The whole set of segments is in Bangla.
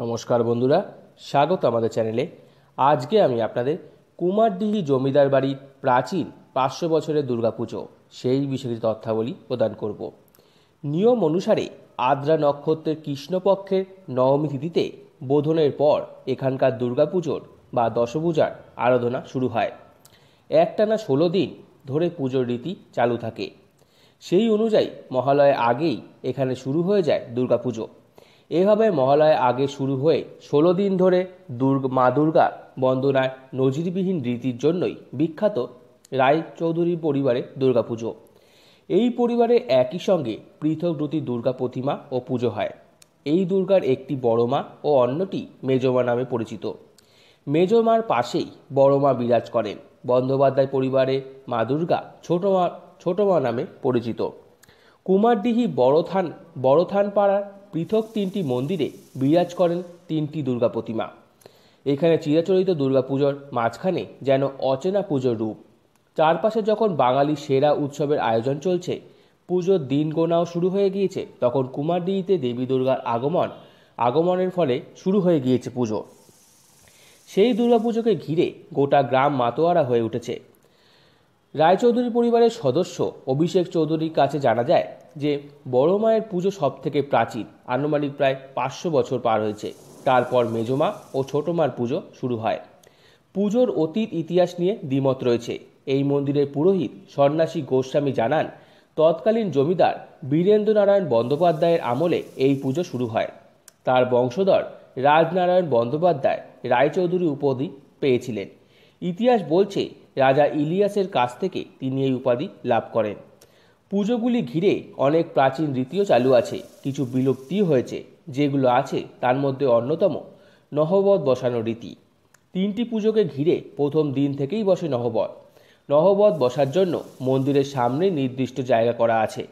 নমস্কার বন্ধুরা স্বাগত আমাদের চ্যানেলে আজকে আমি আপনাদের কুমারডিহি জমিদার বাড়ির প্রাচীন পাঁচশো বছরের দুর্গাপুজো সেই বিষয়ে তথ্যাবলী প্রদান করব নিয়ম অনুসারে আদ্রা নক্ষত্রের কৃষ্ণপক্ষের নবমী তিথিতে বোধনের পর এখানকার দুর্গাপুজোর বা দশপূজার আরাধনা শুরু হয় একটানা ষোলো দিন ধরে পুজোর রীতি চালু থাকে সেই অনুযায়ী মহালয়ের আগেই এখানে শুরু হয়ে যায় দুর্গাপুজো এভাবে মহালয় আগে শুরু হয়ে ষোলো দিন ধরে দুর্গ মা দুর্গা বন্দনায় নজিরবিহীন রীতির জন্যই বিখ্যাত রায় চৌধুরী পরিবারে দুর্গাপুজো এই পরিবারে একই সঙ্গে পৃথক দুটি দুর্গা প্রতিমা ও পুজো হয় এই দুর্গার একটি বড় মা ও অন্যটি মেজমা নামে পরিচিত মেজমার পাশেই বড় মা বিরাজ করেন বন্দ্যোপাধ্যায় পরিবারে মা দুর্গা ছোট মা ছোট মা নামে পরিচিত কুমারদিহি বড়থান বড়থান পাড়ার পৃথক তিনটি মন্দিরে বিরাজ করেন তিনটি দুর্গা প্রতিমা এখানে চিরাচরিত দুর্গাপুজোর মাঝখানে যেন অচেনা পুজোর রূপ চারপাশে যখন বাঙালি সেরা উৎসবের আয়োজন চলছে পুজোর দিন গোনাও শুরু হয়ে গিয়েছে তখন কুমারডিহিতে দেবী দুর্গার আগমন আগমনের ফলে শুরু হয়ে গিয়েছে পুজো সেই দুর্গাপুজোকে ঘিরে গোটা গ্রাম মাতোয়ারা হয়ে উঠেছে রায়চৌধুরী পরিবারের সদস্য অভিষেক চৌধুরীর কাছে জানা যায় যে বড় মায়ের পুজো সব থেকে প্রাচীন আনুমানিক প্রায় পাঁচশো বছর পার হয়েছে তারপর মেজমা ও ছোট মার পুজো শুরু হয় পুজোর অতীত ইতিহাস নিয়ে দ্বিমত রয়েছে এই মন্দিরের পুরোহিত সন্ন্যাসী গোস্বামী জানান তৎকালীন জমিদার বীরেন্দ্রনারায়ণ বন্দ্যোপাধ্যায়ের আমলে এই পুজো শুরু হয় তার বংশধর রাজনারায়ণ বন্দ্যোপাধ্যায় রায়চৌধুরী উপাধি পেয়েছিলেন ইতিহাস বলছে রাজা ইলিয়াসের কাছ থেকে তিনি এই উপাধি লাভ করেন পুজোগুলি ঘিরে অনেক প্রাচীন রীতিও চালু আছে কিছু বিলুপ্তি হয়েছে যেগুলো আছে তার মধ্যে অন্যতম নহবত বসানো রীতি তিনটি পুজোকে ঘিরে প্রথম দিন থেকেই বসে নহবত নহবত বসার জন্য মন্দিরের সামনে নির্দিষ্ট জায়গা করা আছে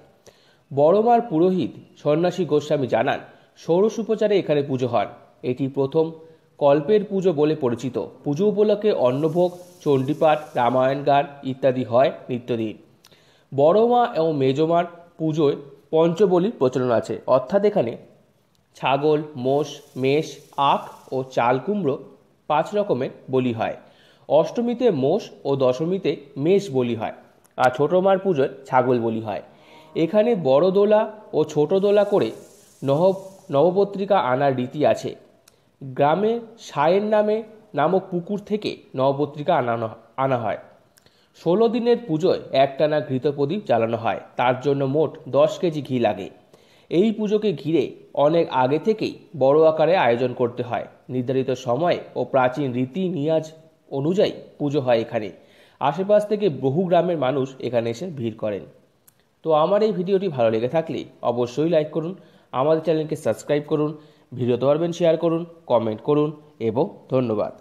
বড়মার পুরোহিত সন্ন্যাসী গোস্বামী জানান ষোড়শ উপচারে এখানে পুজো হয় এটি প্রথম কল্পের পুজো বলে পরিচিত পুজো উপলক্ষে অন্নভোগ চণ্ডীপাঠ রামায়ণ গান ইত্যাদি হয় নিত্যদিন বড় মা এবং মেজমার পুজোয় পঞ্চবলির প্রচলন আছে অর্থাৎ এখানে ছাগল মোষ মেষ আখ ও চাল কুমড়ো পাঁচ রকমের বলি হয় অষ্টমীতে মোষ ও দশমীতে মেষ বলি হয় আর ছোটো মার পুজোয় ছাগল বলি হয় এখানে বড় দোলা ও ছোট দোলা করে নহ নবপত্রিকা আনার রীতি আছে গ্রামে সায়ের নামে নামক পুকুর থেকে নবপত্রিকা আনানো আনা হয় ষোলো দিনের পুজোয় একটানা ঘৃত প্রদীপ জ্বালানো হয় তার জন্য মোট দশ কেজি ঘি লাগে এই পুজোকে ঘিরে অনেক আগে থেকেই বড় আকারে আয়োজন করতে হয় নির্ধারিত সময় ও প্রাচীন রীতি নিয়াজ অনুযায়ী পুজো হয় এখানে আশেপাশ থেকে বহু গ্রামের মানুষ এখানে এসে ভিড় করেন তো আমার এই ভিডিওটি ভালো লেগে থাকলে অবশ্যই লাইক করুন আমাদের চ্যানেলকে সাবস্ক্রাইব করুন ভিডিওতে পারবেন শেয়ার করুন কমেন্ট করুন এবং ধন্যবাদ